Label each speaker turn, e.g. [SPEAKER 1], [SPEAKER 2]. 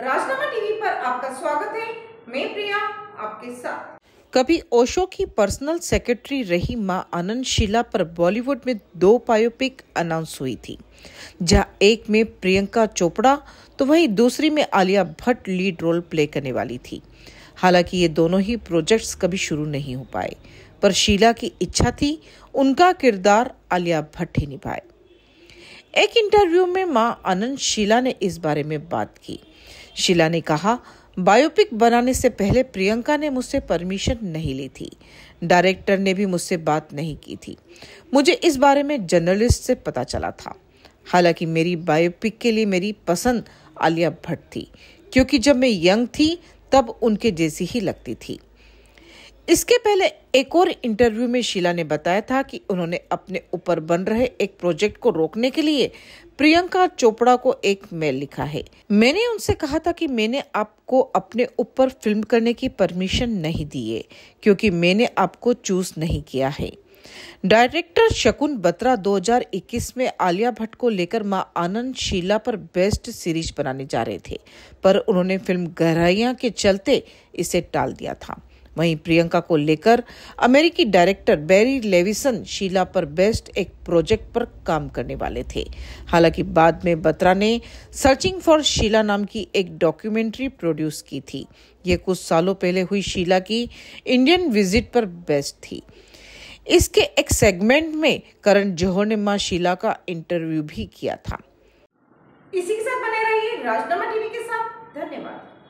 [SPEAKER 1] राजनामा TV पर आपका स्वागत है मैं प्रिया आपके साथ कभी ओशो की पर्सनल सेक्रेटरी रही मां आनंद शिला पर बॉलीवुड में दो बायोपिक अनाउंस हुई थी जहां एक में प्रियंका चोपड़ा तो वहीं दूसरी में Alia Bhatt lead role play करने वाली थी हालांकि ये दोनों ही प्रोजेक्ट्स कभी शुरू नहीं हो पाए पर शीला की इच्छा थी उनका किरदार आलिया भट्ट ही निभाए एक इंटरव्यू में मां आनंद शीला ने इस बारे में बात की शीला ने कहा बायोपिक बनाने से पहले प्रियंका ने मुझसे परमिशन नहीं ली थी डायरेक्टर ने भी मुझसे बात नहीं की थी मुझे इस बारे में जर्नलिस्ट से पता चला था हालांकि मेरी बायोपिक के लिए मेरी पसंद आलिया भट्ट थी क्योंकि जब मैं यंग थी तब उनके जैसी ही लगती थी इसके पहले एक और इंटरव्यू में शीला ने बताया था कि उन्होंने अपने ऊपर बन रहे एक प्रोजेक्ट को रोकने के लिए प्रियंका चोपड़ा को एक मेल लिखा है मैंने उनसे कहा था कि मैंने आपको अपने ऊपर फिल्म करने की परमिशन नहीं दी है क्योंकि मैंने आपको चूज नहीं किया है डायरेक्टर शकुन बत्रा 2021 में आलिया भट्ट को लेकर मां आनंद शीला पर बेस्ट सीरीज बनाने जा रहे थे पर उन्होंने फिल्म गहराइया के चलते इसे टाल दिया था वहीं प्रियंका को लेकर अमेरिकी डायरेक्टर बेरी लेविसन शीला पर बेस्ट एक प्रोजेक्ट पर काम करने वाले थे हालांकि बाद में बत्रा ने सर्चिंग फॉर शीला नाम की एक डॉक्यूमेंट्री प्रोड्यूस की थी ये कुछ सालों पहले हुई शीला की इंडियन विजिट पर बेस्ट थी इसके एक सेगमेंट में करण जौहर ने माँ शीला का इंटरव्यू भी किया था इसी के साथ बने रहिए राजनामा टीवी के साथ धन्यवाद